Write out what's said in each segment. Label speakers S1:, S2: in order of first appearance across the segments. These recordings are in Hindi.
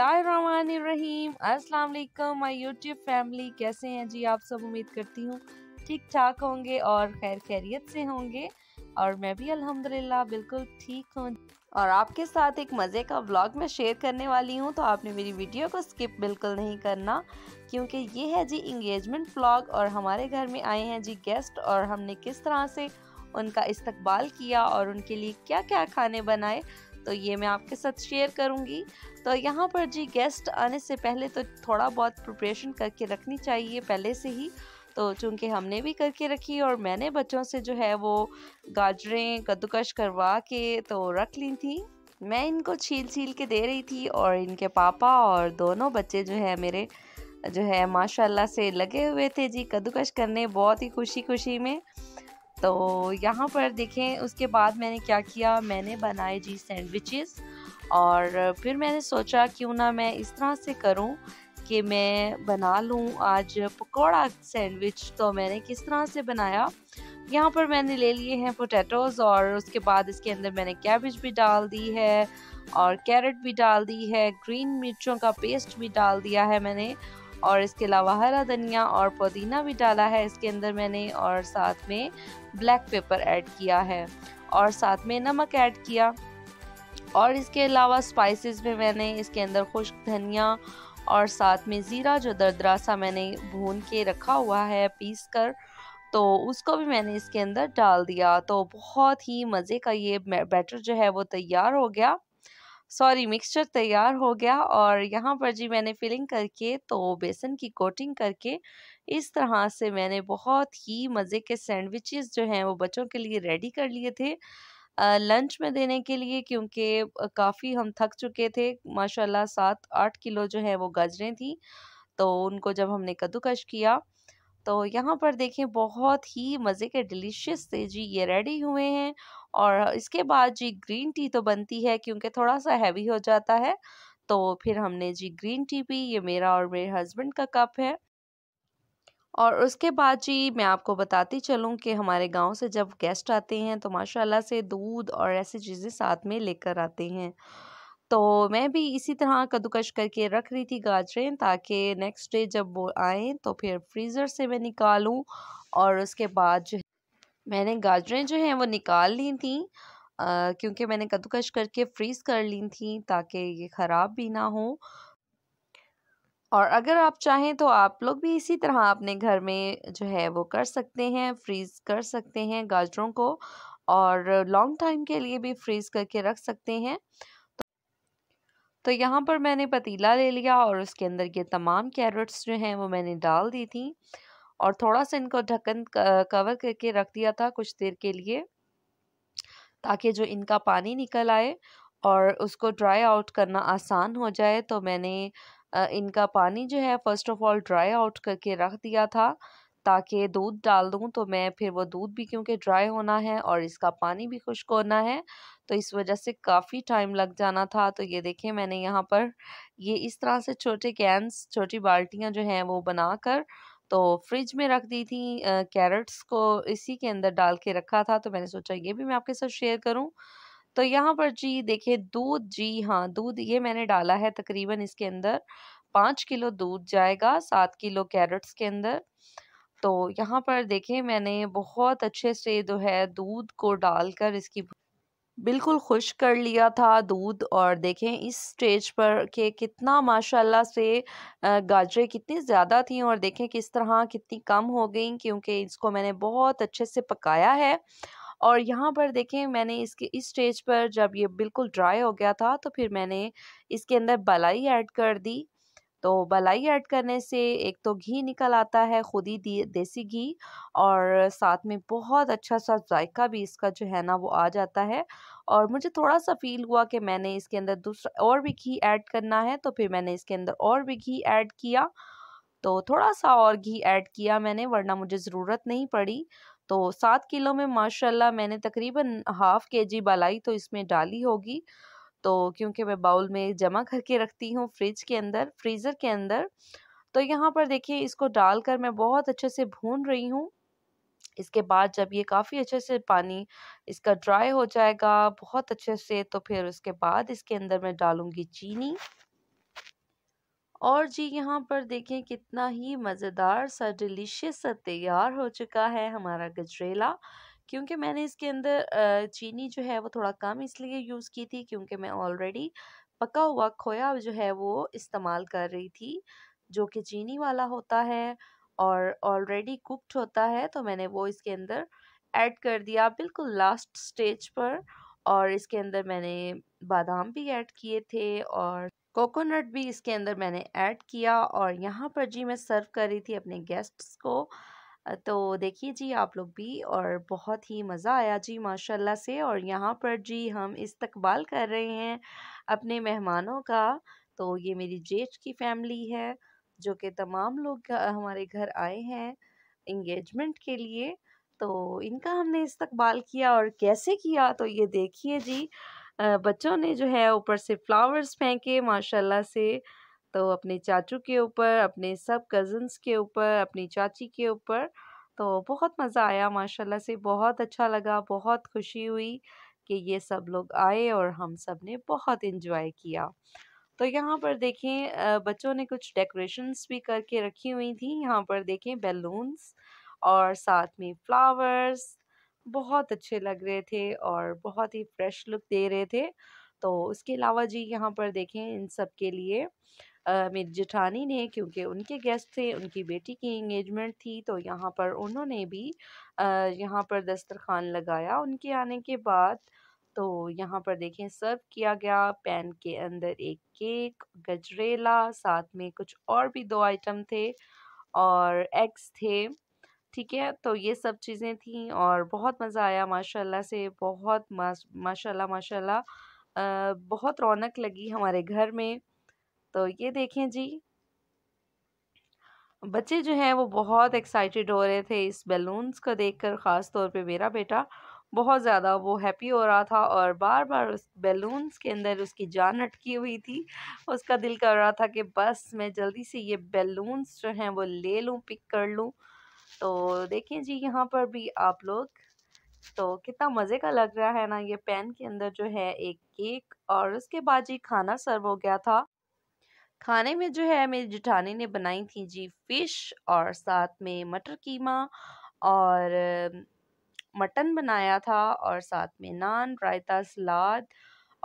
S1: बिस्मिल्लाहिर्रहमानिर्रहीम अस्सलाम वालेकुम माय यूट्यूब फैमिली कैसे हैं जी आप सब उम्मीद करती हूँ ठीक ठाक होंगे और खैर खैरियत से होंगे और मैं भी अल्हम्दुलिल्लाह बिल्कुल ठीक हूँ और आपके साथ एक मज़े का व्लॉग मैं शेयर करने वाली हूँ तो आपने मेरी वीडियो को स्किप बिल्कुल नहीं करना क्योंकि ये है जी इंगेजमेंट व्लॉग और हमारे घर में आए हैं जी गेस्ट और हमने किस तरह से उनका इस्तकबाल किया और उनके लिए क्या क्या खाने बनाए तो ये मैं आपके साथ शेयर करूँगी तो यहाँ पर जी गेस्ट आने से पहले तो थोड़ा बहुत प्रिपरेशन करके रखनी चाहिए पहले से ही तो चूँकि हमने भी करके रखी और मैंने बच्चों से जो है वो गाजरें कद्दूकश करवा के तो रख ली थी मैं इनको छील छील के दे रही थी और इनके पापा और दोनों बच्चे जो है मेरे जो है माशाल्लाह से लगे हुए थे जी कद्दूकश करने बहुत ही खुशी खुशी में तो यहाँ पर देखें उसके बाद मैंने क्या किया मैंने बनाए जी सैंडविचेस और फिर मैंने सोचा क्यों ना मैं इस तरह से करूँ कि मैं बना लूँ आज पकौड़ा सैंडविच तो मैंने किस तरह से बनाया यहाँ पर मैंने ले लिए हैं पोटैटोज़ और उसके बाद इसके अंदर मैंने कैबेज भी डाल दी है और कैरेट भी डाल दी है ग्रीन मिर्चों का पेस्ट भी डाल दिया है मैंने और इसके अलावा हरा धनिया और पुदीना भी डाला है इसके अंदर मैंने और साथ में ब्लैक पेपर ऐड किया है और साथ में नमक ऐड किया और इसके अलावा स्पाइसेस में मैंने इसके अंदर खुश्क धनिया और साथ में ज़ीरा जो दरदरा सा मैंने भून के रखा हुआ है पीस कर तो उसको भी मैंने इसके अंदर डाल दिया तो बहुत ही मज़े का ये बैटर जो है वो तैयार हो गया सॉरी मिक्सचर तैयार हो गया और यहाँ पर जी मैंने फिलिंग करके तो बेसन की कोटिंग करके इस तरह से मैंने बहुत ही मज़े के सैंडविचेस जो हैं वो बच्चों के लिए रेडी कर लिए थे लंच में देने के लिए क्योंकि काफ़ी हम थक चुके थे माशाल्लाह सात आठ किलो जो है वो गाजरें थी तो उनको जब हमने कद्दूकश किया तो यहाँ पर देखें बहुत ही मज़े के डिलीशियस से जी ये रेडी हुए हैं और इसके बाद जी ग्रीन टी तो बनती है क्योंकि थोड़ा सा हैवी हो जाता है तो फिर हमने जी ग्रीन टी पी ये मेरा और मेरे हस्बैंड का कप है और उसके बाद जी मैं आपको बताती चलूँ कि हमारे गांव से जब गेस्ट आते हैं तो माशाल्लाह से दूध और ऐसी चीज़ें साथ में लेकर आते हैं तो मैं भी इसी तरह कद्दूकश करके रख रही थी गाजरें ताकि नेक्स्ट डे जब वो आए तो फिर फ्रीज़र से मैं निकालूँ और उसके बाद जो मैंने गाजरें जो हैं वो निकाल ली थी क्योंकि मैंने कद्दूकश करके फ्रीज़ कर ली थी ताकि ये ख़राब भी ना हो और अगर आप चाहें तो आप लोग भी इसी तरह अपने घर में जो है वो कर सकते हैं फ्रीज़ कर सकते हैं गाजरों को और लॉन्ग टाइम के लिए भी फ्रीज़ करके रख सकते हैं तो यहाँ पर मैंने पतीला ले लिया और उसके अंदर ये तमाम कैरेट्स जो हैं वो मैंने डाल दी थी और थोड़ा सा इनको ढक्कन कवर करके रख दिया था कुछ देर के लिए ताकि जो इनका पानी निकल आए और उसको ड्राई आउट करना आसान हो जाए तो मैंने इनका पानी जो है first of all dry out करके रख दिया था ताकि दूध डाल दूँ तो मैं फिर वो दूध भी क्योंकि ड्राई होना है और इसका पानी भी खुश्क होना है तो इस वजह से काफ़ी टाइम लग जाना था तो ये देखें मैंने यहाँ पर ये इस तरह से छोटे कैंस छोटी बाल्टियाँ जो हैं वो बनाकर तो फ्रिज में रख दी थी कैरेट्स को इसी के अंदर डाल के रखा था तो मैंने सोचा ये भी मैं आपके साथ शेयर करूँ तो यहाँ पर जी देखिए दूध जी हाँ दूध ये मैंने डाला है तकरीबन इसके अंदर पाँच किलो दूध जाएगा सात किलो कैरेट्स के अंदर तो यहाँ पर देखें मैंने बहुत अच्छे से जो है दूध को डालकर इसकी बिल्कुल खुश कर लिया था दूध और देखें इस स्टेज पर के कितना माशाल्लाह से गाजरें कितनी ज़्यादा थी और देखें किस तरह कितनी कम हो गई क्योंकि इसको मैंने बहुत अच्छे से पकाया है और यहाँ पर देखें मैंने इसके इस स्टेज पर जब ये बिल्कुल ड्राई हो गया था तो फिर मैंने इसके अंदर बलाई ऐड कर दी तो बलाई ऐड करने से एक तो घी निकल आता है ख़ुद ही देसी घी और साथ में बहुत अच्छा सा जायका भी इसका जो है ना वो आ जाता है और मुझे थोड़ा सा फील हुआ कि मैंने इसके अंदर दूसरा और भी घी ऐड करना है तो फिर मैंने इसके अंदर और भी घी ऐड किया तो थोड़ा सा और घी ऐड किया मैंने वरना मुझे ज़रूरत नहीं पड़ी तो सात किलो में माशाल्लाह मैंने तकरीबन हाफ़ के जी बलाई तो इसमें डाली होगी तो क्योंकि मैं बाउल में जमा करके रखती हूँ फ्रिज के अंदर फ्रीज़र के अंदर तो यहाँ पर देखिए इसको डालकर मैं बहुत अच्छे से भून रही हूँ इसके बाद जब ये काफ़ी अच्छे से पानी इसका ड्राई हो जाएगा बहुत अच्छे से तो फिर उसके बाद इसके अंदर मैं डालूँगी चीनी और जी यहाँ पर देखें कितना ही मज़ेदार सा डिलीशियस सा तैयार हो चुका है हमारा गजरेला क्योंकि मैंने इसके अंदर चीनी जो है वो थोड़ा कम इसलिए यूज़ की थी क्योंकि मैं ऑलरेडी पका हुआ खोया जो है वो इस्तेमाल कर रही थी जो कि चीनी वाला होता है और ऑलरेडी कुकड होता है तो मैंने वो इसके अंदर ऐड कर दिया बिल्कुल लास्ट स्टेज पर और इसके अंदर मैंने बादाम भी ऐड किए थे और कोकोनट भी इसके अंदर मैंने ऐड किया और यहाँ पर जी मैं सर्व कर रही थी अपने गेस्ट्स को तो देखिए जी आप लोग भी और बहुत ही मज़ा आया जी माशाल्लाह से और यहाँ पर जी हम इस्तकबाल कर रहे हैं अपने मेहमानों का तो ये मेरी जेठ की फैमिली है जो कि तमाम लोग हमारे घर आए हैं इंगेजमेंट के लिए तो इनका हमने इस्तकबाल किया और कैसे किया तो ये देखिए जी बच्चों ने जो है ऊपर से फ्लावर्स फेंके माशाल्लाह से तो अपने चाचू के ऊपर अपने सब कज़न्स के ऊपर अपनी चाची के ऊपर तो बहुत मज़ा आया माशाल्लाह से बहुत अच्छा लगा बहुत खुशी हुई कि ये सब लोग आए और हम सब ने बहुत इन्जॉय किया तो यहाँ पर देखें बच्चों ने कुछ डेकोरेशंस भी करके रखी हुई थी यहाँ पर देखें बैलून्स और साथ में फ्लावर्स बहुत अच्छे लग रहे थे और बहुत ही फ्रेश लुक दे रहे थे तो उसके अलावा जी यहाँ पर देखें इन सब के लिए मेरी जेठानी ने क्योंकि उनके गेस्ट थे उनकी बेटी की इंगेजमेंट थी तो यहाँ पर उन्होंने भी यहाँ पर दस्तरखान लगाया उनके आने के बाद तो यहाँ पर देखें सर्व किया गया पैन के अंदर एक केक गजरेला साथ में कुछ और भी दो आइटम थे और एग्स थे ठीक है तो ये सब चीज़ें थी और बहुत मज़ा आया माशाल्लाह से बहुत माशाल्लाह माशाल्लाह बहुत रौनक लगी हमारे घर में तो ये देखें जी बच्चे जो हैं वो बहुत एक्साइटेड हो रहे थे इस बैलून्स को देखकर ख़ास तौर पे मेरा बेटा बहुत ज़्यादा वो हैप्पी हो रहा था और बार बार उस बैलून्स के अंदर उसकी जान अटकी हुई थी उसका दिल कर रहा था कि बस मैं जल्दी से ये बैलून्स जो हैं वो ले लूँ पिक कर लूँ तो देखें जी यहाँ पर भी आप लोग तो कितना मज़े का लग रहा है ना ये पैन के अंदर जो है एक केक और उसके बाद जी खाना सर्व हो गया था खाने में जो है मेरी जिठानी ने बनाई थी जी फ़िश और साथ में मटर कीमा और मटन बनाया था और साथ में नान रायता सलाद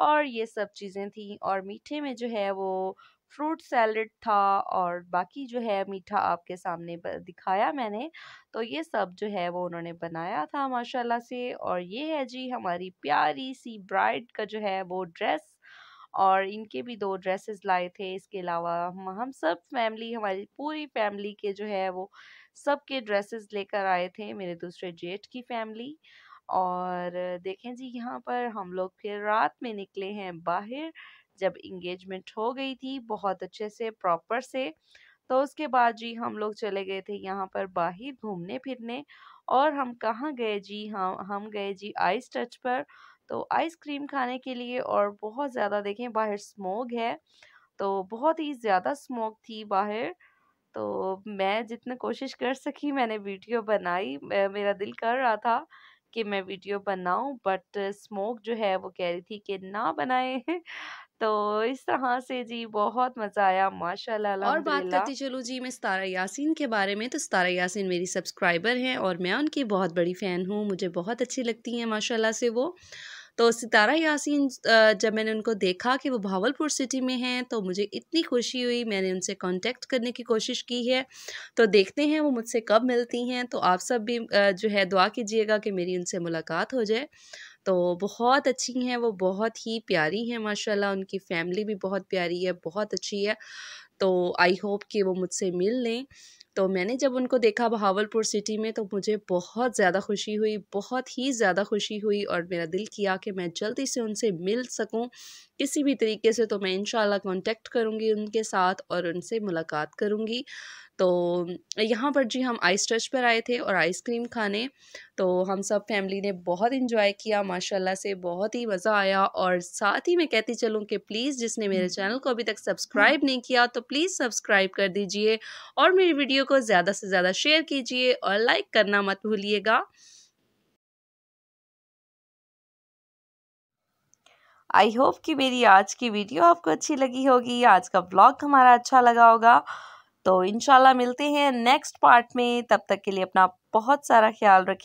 S1: और ये सब चीज़ें थी और मीठे में जो है वो फ्रूट सैलड था और बाकी जो है मीठा आपके सामने दिखाया मैंने तो ये सब जो है वो उन्होंने बनाया था माशाल्लाह से और ये है जी हमारी प्यारी सी ब्राइड का जो है वो ड्रेस और इनके भी दो ड्रेसेस लाए थे इसके अलावा हम हम सब फैमिली हमारी पूरी फैमिली के जो है वो सब के ड्रेसेस लेकर आए थे मेरे दूसरे जेठ की फैमिली और देखें जी यहाँ पर हम लोग फिर रात में निकले हैं बाहर जब इंगेजमेंट हो गई थी बहुत अच्छे से प्रॉपर से तो उसके बाद जी हम लोग चले गए थे यहाँ पर बाहर घूमने फिरने और हम कहाँ गए जी हम हम गए जी आइस टच पर तो आइसक्रीम खाने के लिए और बहुत ज़्यादा देखें बाहर स्मोग है तो बहुत ही ज़्यादा स्मोक थी बाहर तो मैं जितने कोशिश कर सकी मैंने वीडियो बनाई मेरा दिल कर रहा था कि मैं वीडियो बनाऊं बट स्मोक जो है वो कह रही थी कि ना बनाएं तो इस तरह से जी बहुत मज़ा आया माशाल्लाह और बात करते चलो जी मैं सतारा यासीन के बारे में तो सतारा यासीन मेरी सब्सक्राइबर हैं और मैं उनकी बहुत बड़ी फ़ैन हूँ मुझे बहुत अच्छी लगती हैं माशाल्लाह से वो तो सितारा यासीन जब मैंने उनको देखा कि वो भावलपुर सिटी में हैं तो मुझे इतनी खुशी हुई मैंने उनसे कांटेक्ट करने की कोशिश की है तो देखते हैं वो मुझसे कब मिलती हैं तो आप सब भी जो है दुआ कीजिएगा कि मेरी उनसे मुलाकात हो जाए तो बहुत अच्छी हैं वो बहुत ही प्यारी हैं माशाल्लाह उनकी फ़ैमिली भी बहुत प्यारी है बहुत अच्छी है तो आई होप कि वो मुझसे मिल लें तो मैंने जब उनको देखा बहावलपुर सिटी में तो मुझे बहुत ज़्यादा खुशी हुई बहुत ही ज़्यादा खुशी हुई और मेरा दिल किया कि मैं जल्दी से उनसे मिल सकूं किसी भी तरीके से तो मैं इन कांटेक्ट करूंगी उनके साथ और उनसे मुलाकात करूंगी तो यहाँ पर जी हम आइस टच पर आए थे और आइसक्रीम खाने तो हम सब फैमिली ने बहुत इन्जॉय किया माशाल्लाह से बहुत ही मज़ा आया और साथ ही मैं कहती चलूँ कि प्लीज़ जिसने मेरे चैनल हम्म। को अभी तक सब्सक्राइब हम्म। नहीं किया तो प्लीज़ सब्सक्राइब कर दीजिए और मेरी वीडियो को ज़्यादा से ज़्यादा शेयर कीजिए और लाइक करना मत भूलिएगा आई होप कि मेरी आज की वीडियो आपको अच्छी लगी होगी आज का ब्लॉग हमारा अच्छा लगा होगा तो इनशाला मिलते हैं नेक्स्ट पार्ट में तब तक के लिए अपना बहुत सारा ख्याल रखें